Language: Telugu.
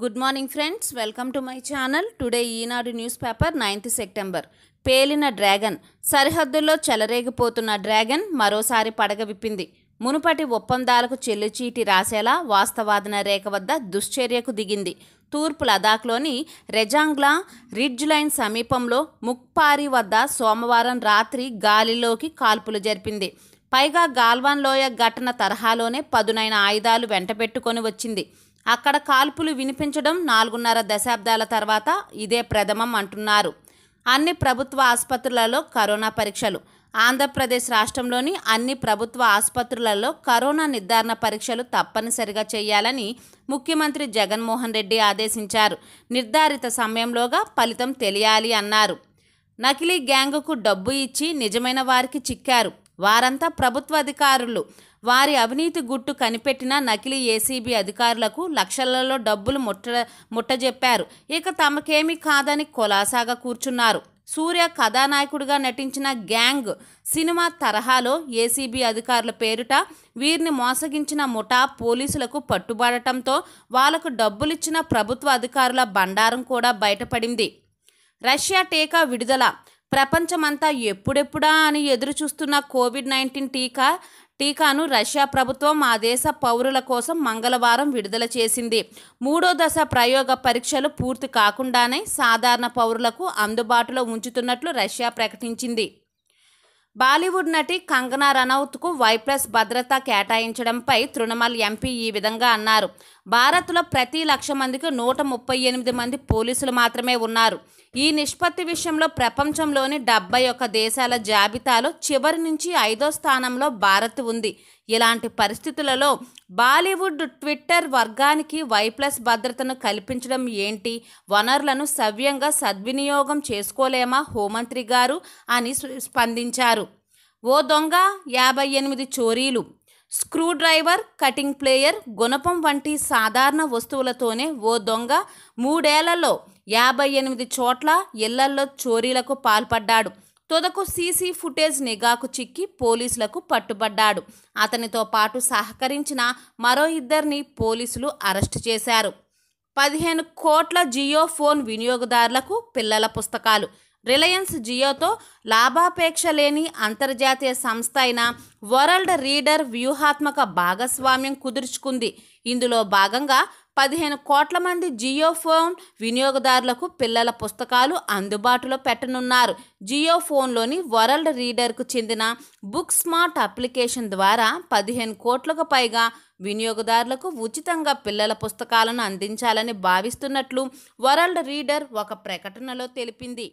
good morning friends welcome to my channel today Eenadu news paper ninth September పేలిన డ్రాగన్ సరిహద్దుల్లో చెలరేగిపోతున్న డ్రాగన్ మరోసారి పడగ విప్పింది మునుపటి ఒప్పందాలకు చెల్లుచీటి రాసేలా వాస్తవాదన రేఖ వద్ద దుశ్చర్యకు దిగింది తూర్పు లదాఖ్లోని రెజాంగ్లా రిడ్జ్ లైన్ సమీపంలో ముక్పారి వద్ద సోమవారం రాత్రి గాలిలోకి కాల్పులు జరిపింది పైగా గాల్వాన్ లోయ ఘటన తరహాలోనే పదునైన ఆయుధాలు వెంటబెట్టుకొని వచ్చింది అక్కడ కాల్పులు వినిపించడం నాలుగున్నర దశాబ్దాల తర్వాత ఇదే ప్రథమం అంటున్నారు అన్ని ప్రభుత్వ ఆసుపత్రులలో కరోనా పరీక్షలు ఆంధ్రప్రదేశ్ రాష్ట్రంలోని అన్ని ప్రభుత్వ ఆసుపత్రులలో కరోనా నిర్ధారణ పరీక్షలు తప్పనిసరిగా చేయాలని ముఖ్యమంత్రి జగన్మోహన్ రెడ్డి ఆదేశించారు నిర్ధారిత సమయంలోగా ఫలితం తెలియాలి అన్నారు నకిలీ గ్యాంగుకు డబ్బు ఇచ్చి నిజమైన వారికి చిక్కారు వారంతా ప్రభుత్వ అధికారులు వారి అవినీతి గుట్టు కనిపెట్టిన నకిలీ ఏసీబీ అధికారులకు లక్షలలో డబ్బులు ముట్ట ముట్టజెప్పారు ఇక తమకేమీ కాదని కొలాసాగా కూర్చున్నారు సూర్య కథానాయకుడిగా నటించిన గ్యాంగ్ సినిమా తరహాలో ఏసీబీ అధికారుల పేరుట వీరిని మోసగించిన ముఠా పోలీసులకు పట్టుబడటంతో వాళ్లకు డబ్బులిచ్చిన ప్రభుత్వ అధికారుల బండారం కూడా బయటపడింది రష్యా టీకా విడుదల ప్రపంచమంతా ఎప్పుడెప్పుడా అని ఎదురు చూస్తున్న కోవిడ్ నైన్టీన్ టీకా టీకాను రష్యా ప్రభుత్వం ఆ దేశ పౌరుల కోసం మంగళవారం విడుదల చేసింది మూడో దశ ప్రయోగ పరీక్షలు పూర్తి కాకుండానే సాధారణ పౌరులకు అందుబాటులో ఉంచుతున్నట్లు రష్యా ప్రకటించింది బాలీవుడ్ నటి కంగనా రనౌత్కు వై ప్లస్ భద్రత కేటాయించడంపై తృణమూల్ ఎంపీ ఈ విధంగా అన్నారు భారత్లో ప్రతి లక్ష మందికి నూట ముప్పై ఎనిమిది మంది పోలీసులు మాత్రమే ఉన్నారు ఈ నిష్పత్తి విషయంలో ప్రపంచంలోని డెబ్బై ఒక్క దేశాల జాబితాలో చివరి నుంచి ఐదో స్థానంలో భారత్ ఉంది ఇలాంటి పరిస్థితులలో బాలీవుడ్ ట్విట్టర్ వర్గానికి వై ప్లస్ భద్రతను కల్పించడం ఏంటి వనరులను సవ్యంగా సద్వినియోగం చేసుకోలేమా హోంమంత్రి గారు అని స్పందించారు ఓ దొంగ యాభై ఎనిమిది చోరీలు స్క్రూడ్రైవర్ కటింగ్ ప్లేయర్ గుణపం వంటి సాధారణ వస్తువులతోనే ఓ దొంగ మూడేళ్లలో యాభై ఎనిమిది చోట్ల ఇళ్లల్లో చోరీలకు పాల్పడ్డాడు తొదకు సీసీ ఫుటేజ్ నిఘాకు చిక్కి పోలీసులకు పట్టుబడ్డాడు అతనితో పాటు సహకరించిన మరో ఇద్దరిని పోలీసులు అరెస్టు చేశారు పదిహేను కోట్ల జియో ఫోన్ వినియోగదారులకు పిల్లల పుస్తకాలు రిలయన్స్ జియోతో లాభాపేక్ష లేని అంతర్జాతీయ సంస్థ అయిన వరల్డ్ రీడర్ వ్యూహాత్మక భాగస్వామ్యం కుదుర్చుకుంది ఇందులో భాగంగా పదిహేను కోట్ల మంది జియో ఫోన్ వినియోగదారులకు పిల్లల పుస్తకాలు అందుబాటులో పెట్టనున్నారు జియో ఫోన్లోని వరల్డ్ రీడర్కు చెందిన బుక్ స్మార్ట్ అప్లికేషన్ ద్వారా పదిహేను కోట్లకు పైగా వినియోగదారులకు ఉచితంగా పిల్లల పుస్తకాలను అందించాలని భావిస్తున్నట్లు వరల్డ్ రీడర్ ఒక ప్రకటనలో తెలిపింది